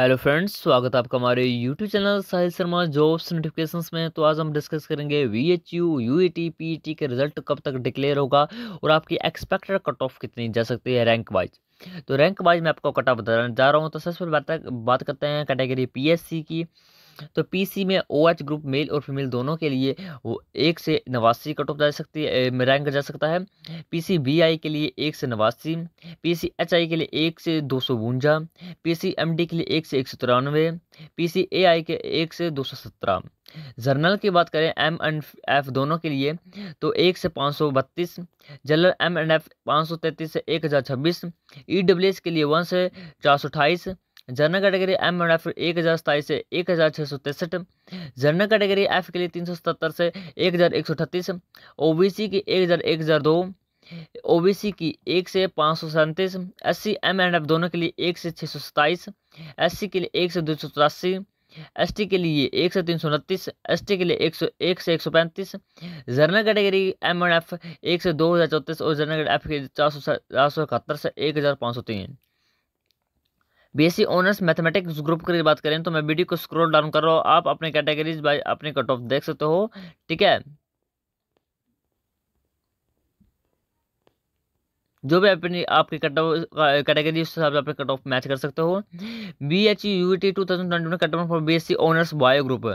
hello friends स्वागत है आपका हमारे YouTube channel Sahil Sharma jobs notifications में तो आज हम डिस्कस करेंगे V H U U A T P T result कब तक डिक्लेयर होगा और आपकी एक्सपेक्टेड कट ऑफ कितनी जा सकती है रैंक वाइज तो रैंक वाइज मैं आपको कट ऑफ बताना जा रहा हूँ तो सबसे पहले बात बात करते हैं कैटेगरी पी एस सी की तो पीसी में ओएच ग्रुप मेल और फीमेल दोनों के लिए वो एक से नवासी कट ऑफ जा सकती है रैंक जा सकता है पीसी बीआई के लिए एक से नवासी पीसी एचआई के लिए एक से दो सौ बवंजा एम एमडी के लिए एक से एक सौ तिरानवे ए एआई के एक से दो सौ सत्रह जर्नल की बात करें एम एंड एफ दोनों के लिए तो एक से पाँच सौ बत्तीस जनरल एम एंड एफ पाँच सौ तैंतीस से एक हज़ार छब्बीस ई डब्ल्यू एस के लिए वन से चार सौ अट्ठाईस general category M and F एक हज़ार सताईस से एक हज़ार छः सौ तिरसठ जर्नल कैटेगरी एफ के लिए तीन सौ सतहत्तर से एक हज़ार एक सौ अठतीस ओ बी सी की एक हज़ार एक हज़ार दो ओ बी सी की एक से पाँच सौ सैंतीस S C M and F दोनों के लिए एक से छः सौ सताईस एस सी के लिए एक से दो सौ चौरासी एस टी के लिए एक से तीन सौ उनतीस एस टी के लिए एक सौ एक से एक सौ पैंतीस general category M and F एक से दो हज़ार चौंतीस और जर्नल एफ के चार सौ चार सौ इकहत्तर से एक हज़ार पाँच सौ तीन बीएससी ऑनर्स मैथमेटिक्स ग्रुप की बात करें तो मैं वीडियो को स्क्रॉल डाउन कर रहा हूँ आप अपने कैटेगरीज बाय अपने कट ऑफ देख सकते हो ठीक है जो भी अपनी आपकी कट ऑफ कैटेगरी उस हिसाब से आप कट ऑफ मैच कर सकते हो B H U T two thousand twenty one cut off for B S C honours bio group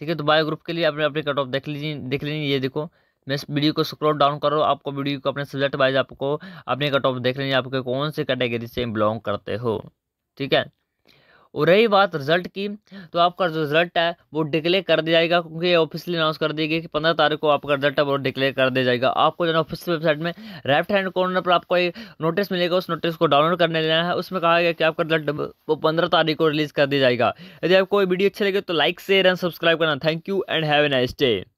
ठीक है तो बायो ग्रुप के लिए आपने अपनी कट ऑफ देख लीजिए देख लीजिए ये देखो मैं इस वीडियो को स्क्रॉल डाउन करो आपको वीडियो को अपने सब्जेक्ट वाइज आपको अपने कट ऑफ देख लीजिए आपके कौन से कैटेगरी से बिलोंग करते हो ठीक है और रही बात रिजल्ट की तो आपका जो रिजल्ट है वो डिक्लेयर कर दिया जाएगा क्योंकि ऑफिशियली अनाउंस कर दी गई कि पंद्रह तारीख को आपका रिजल्ट है वो डिक्लेयर कर दिया जाएगा आपको जो है ऑफिशियल वेबसाइट में लेफ्ट हैंड कॉर्नर पर आपको एक नोटिस मिलेगा उस नोटिस को डाउनलोड करने लेना है उसमें कहा गया कि आपका रिजल्ट वो पंद्रह तारीख को रिलीज़ कर दिया जाएगा यदि आपको वीडियो अच्छी लगे तो लाइक शेयर एंड सब्सक्राइब करना thank you and have a nice day